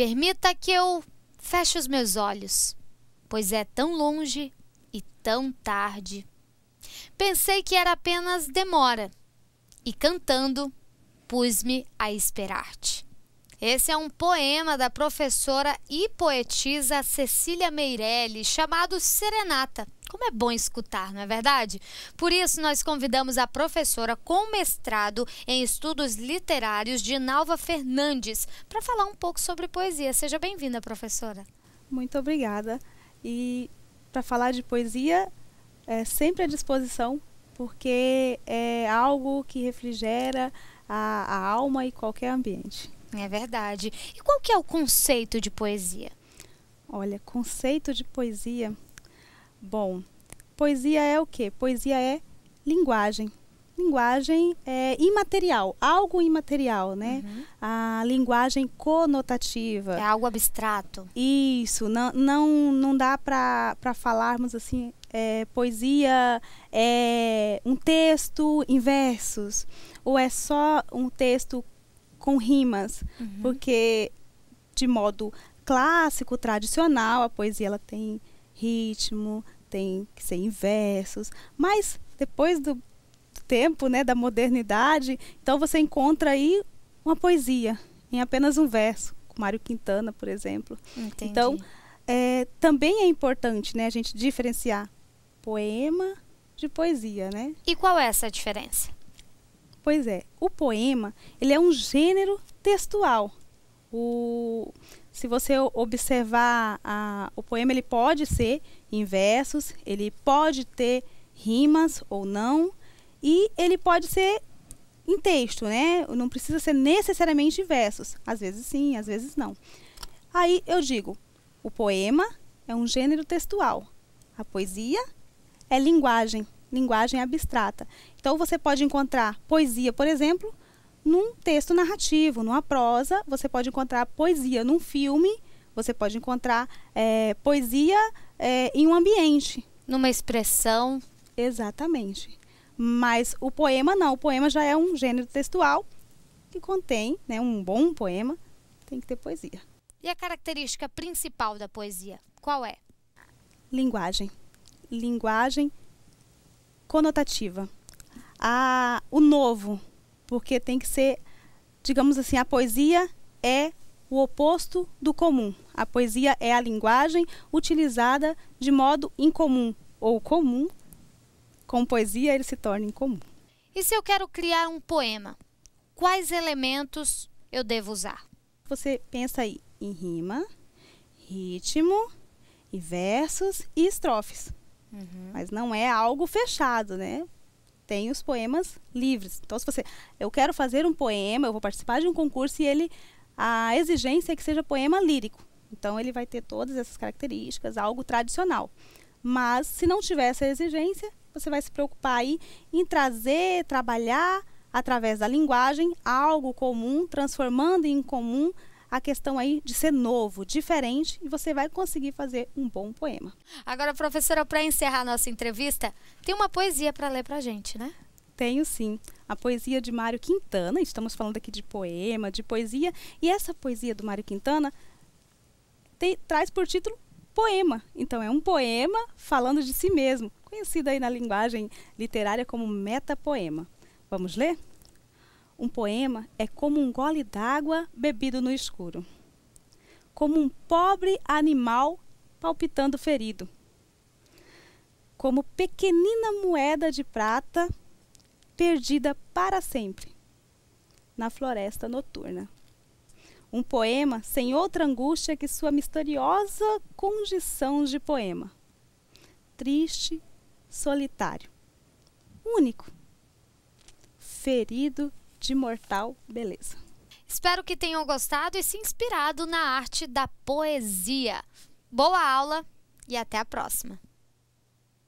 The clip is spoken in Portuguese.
Permita que eu feche os meus olhos, pois é tão longe e tão tarde. Pensei que era apenas demora, e cantando, pus-me a esperar-te. Esse é um poema da professora e poetisa Cecília Meirelli, chamado Serenata. Como é bom escutar, não é verdade? Por isso, nós convidamos a professora com mestrado em estudos literários, Dinalva Fernandes, para falar um pouco sobre poesia. Seja bem-vinda, professora. Muito obrigada. E para falar de poesia, é sempre à disposição, porque é algo que refrigera a, a alma e qualquer ambiente. É verdade. E qual que é o conceito de poesia? Olha, conceito de poesia. Bom, poesia é o quê? Poesia é linguagem. Linguagem é imaterial, algo imaterial, né? Uhum. A linguagem conotativa. É algo abstrato. Isso, não, não, não dá para falarmos assim, é, poesia é um texto em versos, ou é só um texto com rimas, uhum. porque de modo clássico, tradicional, a poesia ela tem ritmo, tem que ser em versos, mas depois do tempo, né, da modernidade, então você encontra aí uma poesia em apenas um verso, com Mário Quintana, por exemplo. Entendi. Então, é, também é importante, né, a gente diferenciar poema de poesia, né? E qual é essa diferença? Pois é, o poema ele é um gênero textual. O, se você observar a, o poema, ele pode ser em versos, ele pode ter rimas ou não, e ele pode ser em texto, né? Não precisa ser necessariamente versos. Às vezes sim, às vezes não. Aí eu digo, o poema é um gênero textual. A poesia é linguagem linguagem abstrata. Então você pode encontrar poesia, por exemplo, num texto narrativo, numa prosa, você pode encontrar poesia num filme, você pode encontrar é, poesia é, em um ambiente. Numa expressão. Exatamente. Mas o poema não, o poema já é um gênero textual que contém, né, um bom poema tem que ter poesia. E a característica principal da poesia, qual é? Linguagem. Linguagem conotativa. A, o novo, porque tem que ser, digamos assim, a poesia é o oposto do comum. A poesia é a linguagem utilizada de modo incomum, ou comum, com poesia ele se torna incomum. E se eu quero criar um poema, quais elementos eu devo usar? Você pensa aí em rima, ritmo, e versos e estrofes. Uhum. Mas não é algo fechado, né? Tem os poemas livres. Então, se você. Eu quero fazer um poema, eu vou participar de um concurso e ele. A exigência é que seja poema lírico. Então, ele vai ter todas essas características, algo tradicional. Mas, se não tiver essa exigência, você vai se preocupar aí em trazer, trabalhar através da linguagem algo comum, transformando em comum a questão aí de ser novo, diferente, e você vai conseguir fazer um bom poema. Agora, professora, para encerrar nossa entrevista, tem uma poesia para ler para a gente, né? Tenho sim. A poesia de Mário Quintana, estamos falando aqui de poema, de poesia, e essa poesia do Mário Quintana tem, traz por título Poema. Então, é um poema falando de si mesmo, conhecido aí na linguagem literária como metapoema. Vamos ler? Um poema é como um gole d'água bebido no escuro, como um pobre animal palpitando ferido, como pequenina moeda de prata perdida para sempre na floresta noturna. Um poema sem outra angústia que sua misteriosa condição de poema. Triste, solitário, único, ferido de mortal beleza. Espero que tenham gostado e se inspirado na arte da poesia. Boa aula e até a próxima!